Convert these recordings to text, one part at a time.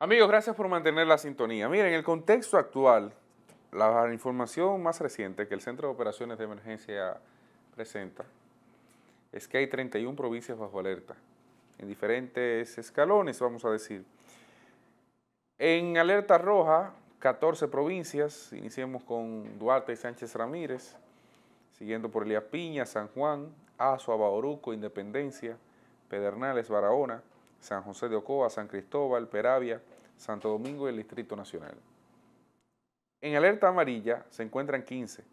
Amigos, gracias por mantener la sintonía. Miren, el contexto actual, la información más reciente que el Centro de Operaciones de Emergencia presenta es que hay 31 provincias bajo alerta, en diferentes escalones, vamos a decir. En alerta roja, 14 provincias, iniciemos con Duarte y Sánchez Ramírez, siguiendo por Elías Piña, San Juan, Azua, Bauruco, Independencia, Pedernales, Barahona, San José de Ocoa, San Cristóbal, Peravia, Santo Domingo y el Distrito Nacional. En alerta amarilla se encuentran 15,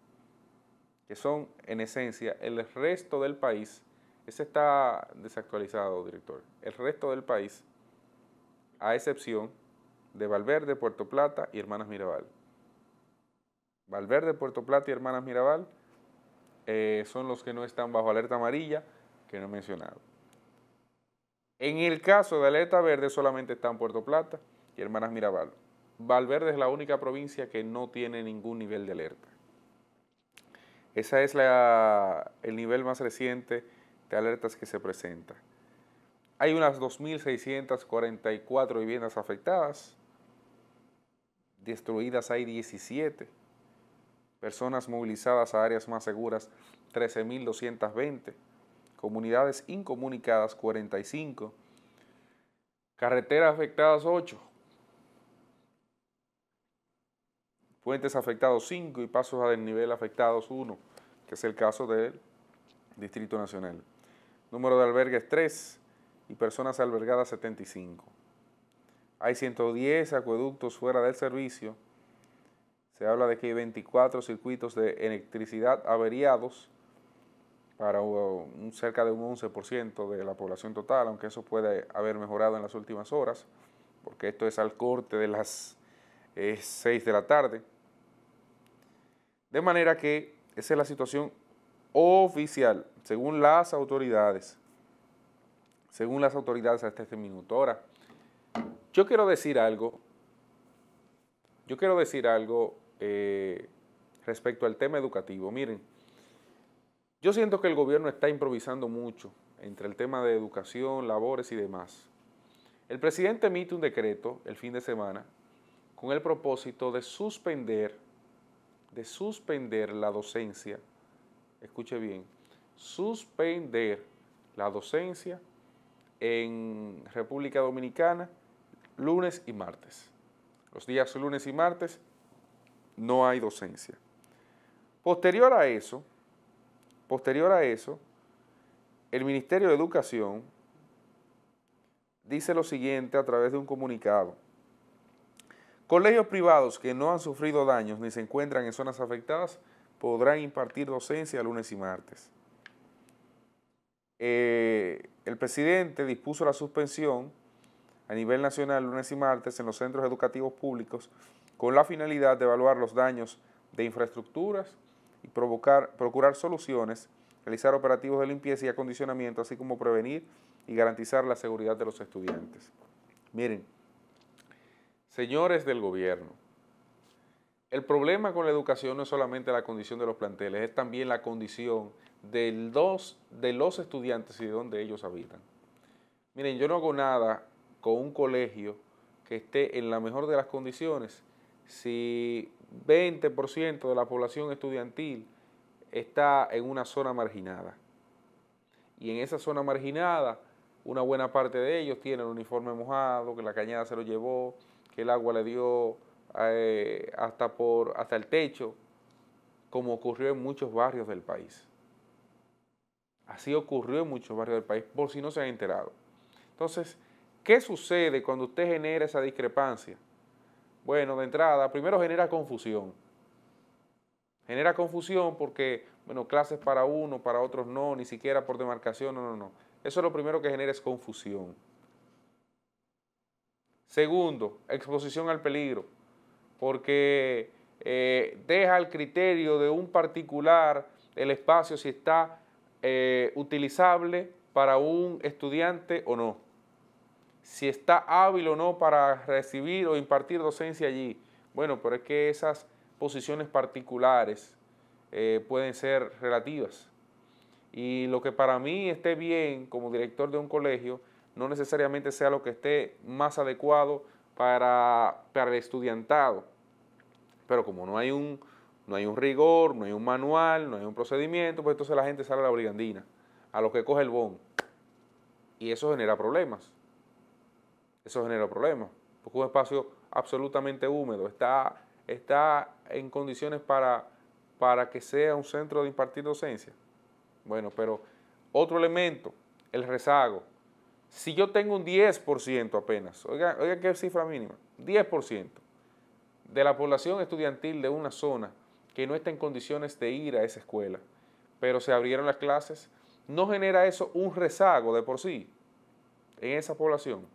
que son en esencia el resto del país. Ese está desactualizado, director. El resto del país, a excepción de Valverde, Puerto Plata y Hermanas Mirabal. Valverde, Puerto Plata y Hermanas Mirabal eh, son los que no están bajo alerta amarilla, que no he mencionado. En el caso de Alerta Verde solamente está en Puerto Plata y Hermanas Mirabal. Valverde es la única provincia que no tiene ningún nivel de alerta. Ese es el nivel más reciente de alertas que se presenta. Hay unas 2.644 viviendas afectadas, destruidas hay 17, personas movilizadas a áreas más seguras 13.220 comunidades incomunicadas 45, carreteras afectadas 8, puentes afectados 5 y pasos a desnivel afectados 1, que es el caso del Distrito Nacional. Número de albergues 3 y personas albergadas 75. Hay 110 acueductos fuera del servicio. Se habla de que hay 24 circuitos de electricidad averiados para un, cerca de un 11% de la población total, aunque eso puede haber mejorado en las últimas horas, porque esto es al corte de las 6 de la tarde. De manera que esa es la situación oficial, según las autoridades, según las autoridades hasta este minuto. Ahora, yo quiero decir algo, yo quiero decir algo eh, respecto al tema educativo. Miren, yo siento que el gobierno está improvisando mucho entre el tema de educación, labores y demás. El presidente emite un decreto el fin de semana con el propósito de suspender, de suspender la docencia, escuche bien, suspender la docencia en República Dominicana lunes y martes. Los días lunes y martes no hay docencia. Posterior a eso, Posterior a eso, el Ministerio de Educación dice lo siguiente a través de un comunicado. Colegios privados que no han sufrido daños ni se encuentran en zonas afectadas podrán impartir docencia lunes y martes. Eh, el presidente dispuso la suspensión a nivel nacional lunes y martes en los centros educativos públicos con la finalidad de evaluar los daños de infraestructuras y provocar, procurar soluciones, realizar operativos de limpieza y acondicionamiento, así como prevenir y garantizar la seguridad de los estudiantes. Miren, señores del gobierno, el problema con la educación no es solamente la condición de los planteles, es también la condición de los estudiantes y de donde ellos habitan. Miren, yo no hago nada con un colegio que esté en la mejor de las condiciones si 20% de la población estudiantil está en una zona marginada y en esa zona marginada una buena parte de ellos tiene el uniforme mojado, que la cañada se lo llevó, que el agua le dio eh, hasta, por, hasta el techo, como ocurrió en muchos barrios del país. Así ocurrió en muchos barrios del país, por si no se han enterado. Entonces, ¿qué sucede cuando usted genera esa discrepancia? Bueno, de entrada, primero genera confusión. Genera confusión porque, bueno, clases para uno, para otros no, ni siquiera por demarcación, no, no, no. Eso es lo primero que genera es confusión. Segundo, exposición al peligro, porque eh, deja al criterio de un particular el espacio si está eh, utilizable para un estudiante o no si está hábil o no para recibir o impartir docencia allí. Bueno, pero es que esas posiciones particulares eh, pueden ser relativas. Y lo que para mí esté bien como director de un colegio, no necesariamente sea lo que esté más adecuado para, el estudiantado. Pero como no hay, un, no hay un rigor, no hay un manual, no hay un procedimiento, pues entonces la gente sale a la brigandina, a lo que coge el bon. Y eso genera problemas eso genera problemas, porque un espacio absolutamente húmedo está, está en condiciones para, para que sea un centro de impartir docencia. Bueno, pero otro elemento, el rezago. Si yo tengo un 10% apenas, oiga, oiga qué cifra mínima, 10% de la población estudiantil de una zona que no está en condiciones de ir a esa escuela, pero se abrieron las clases, ¿no genera eso un rezago de por sí en esa población?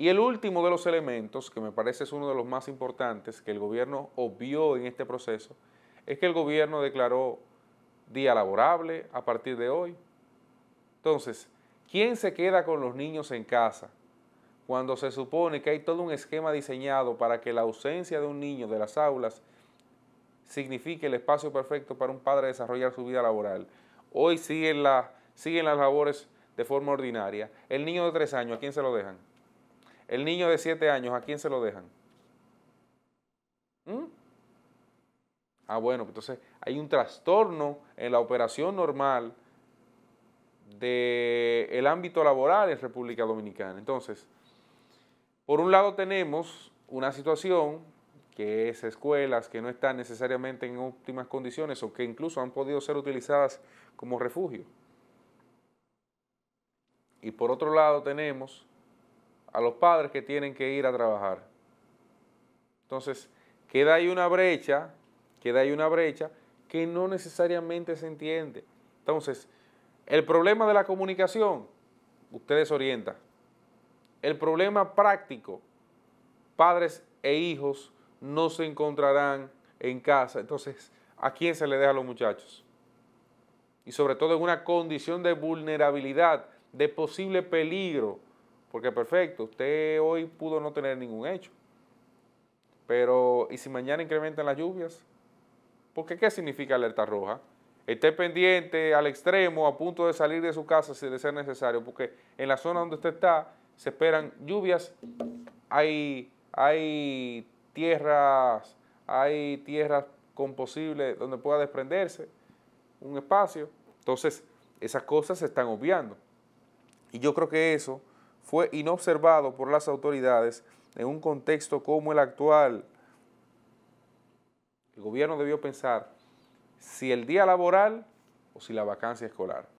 Y el último de los elementos, que me parece es uno de los más importantes que el gobierno obvió en este proceso, es que el gobierno declaró día laborable a partir de hoy. Entonces, ¿quién se queda con los niños en casa cuando se supone que hay todo un esquema diseñado para que la ausencia de un niño de las aulas signifique el espacio perfecto para un padre desarrollar su vida laboral? Hoy siguen, siguen las labores de forma ordinaria. El niño de tres años, ¿a quién se lo dejan? El niño de 7 años, ¿a quién se lo dejan? ¿Mm? Ah, bueno, entonces hay un trastorno en la operación normal del ámbito laboral en República Dominicana. Entonces, por un lado tenemos una situación que es escuelas que no están necesariamente en óptimas condiciones o que incluso han podido ser utilizadas como refugio. Y por otro lado tenemos a los padres que tienen que ir a trabajar. Entonces, queda ahí una brecha, queda ahí una brecha que no necesariamente se entiende. Entonces, el problema de la comunicación, ustedes orientan. El problema práctico, padres e hijos no se encontrarán en casa. Entonces, ¿a quién se le deja a los muchachos? Y sobre todo en una condición de vulnerabilidad, de posible peligro porque perfecto, usted hoy pudo no tener ningún hecho. Pero, ¿y si mañana incrementan las lluvias? ¿Por ¿qué significa alerta roja? Esté pendiente al extremo, a punto de salir de su casa si le ser necesario, porque en la zona donde usted está se esperan lluvias, hay, hay tierras, hay tierras con donde pueda desprenderse un espacio. Entonces, esas cosas se están obviando. Y yo creo que eso fue inobservado por las autoridades en un contexto como el actual. El gobierno debió pensar si el día laboral o si la vacancia escolar.